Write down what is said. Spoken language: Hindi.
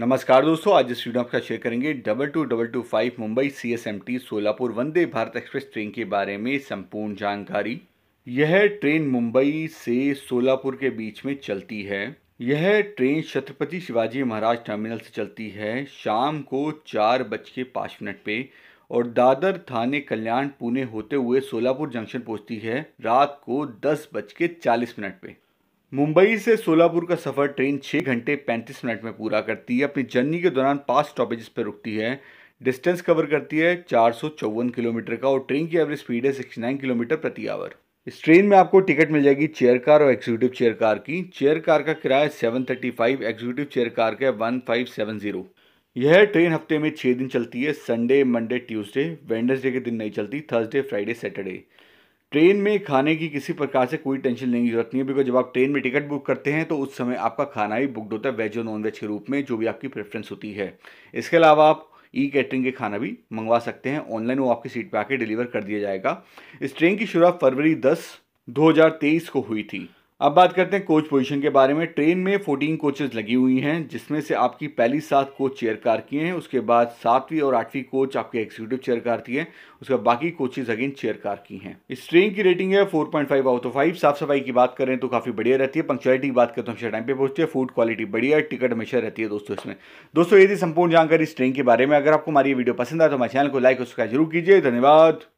नमस्कार दोस्तों आज इस वीडियो आपका शेयर करेंगे double two double two five Mumbai C S M T Solapur Vande Bharat express train के बारे में संपूर्ण जानकारी यह ट्रेन मुंबई से सोलापुर के बीच में चलती है यह ट्रेन छत्रपति शिवाजी महाराज टर्मिनल से चलती है शाम को चार बज के पाँच मिनट पे और दादर थाने कल्याण पुणे होते हुए सोलापुर जंक्शन पहुंचती है रात को दस बज के चालीस मिनट पे मुंबई से सोलापुर का सफ़र ट्रेन 6 घंटे 35 मिनट में पूरा करती है अपनी जर्नी के दौरान पाँच स्टॉपेज पर रुकती है डिस्टेंस कवर करती है चार किलोमीटर का और ट्रेन की एवरेज स्पीड है 69 किलोमीटर प्रति आवर इस ट्रेन में आपको टिकट मिल जाएगी चेयर कार और एग्जीक्यूटिव चेयर कार की चेयर कार का किराया seven thirty five executive chair car का वन फाइव सेवन जीरो यह ट्रेन हफ्ते में छः दिन चलती है संडे मंडे ट्यूसडे वेंडर्सडे के दिन नहीं चलती थर्सडे फ्राइडे सैटरडे ट्रेन में खाने की किसी प्रकार से कोई टेंशन लेने की जरूरत नहीं है बिकॉज जब आप ट्रेन में टिकट बुक करते हैं तो उस समय आपका खाना ही बुकड होता है वेज और नॉन वेज के रूप में जो भी आपकी प्रेफरेंस होती है इसके अलावा आप ई कैटरिंग के खाना भी मंगवा सकते हैं ऑनलाइन वो आपकी सीट पर आके डिलीवर कर दिया जाएगा इस ट्रेन की शुरुआत फरवरी दस दो को हुई थी अब बात करते हैं कोच पोजीशन के बारे में ट्रेन में 14 कोचेस लगी हुई हैं जिसमें से आपकी पहली सात कोच चेयरकार की हैं उसके बाद सातवीं और आठवीं कोच आपके एग्जीक्यूटिव चेयरकार की है उसके बाद बाकी कोचेज अगेन चेयरकार की हैं इस ट्रेन की रेटिंग है 4.5 आउट ऑफ फाइव साफ सफाई की बात करें तो काफ़ी बढ़िया रहती है पंक्चुअलिटी की बात करते तो हमेशा टाइम पर पहुंचते है फूड क्वालिटी बढ़िया है टिकट हमेशा रहती है दोस्तों इसमें दोस्तों ये थी संपूर्ण जानकारी इस ट्रेन के बारे में अगर आपको हमारी वीडियो पसंद आए तो हमारे चैनल को लाइक और सब्सक्राइब जरूर कीजिए धन्यवाद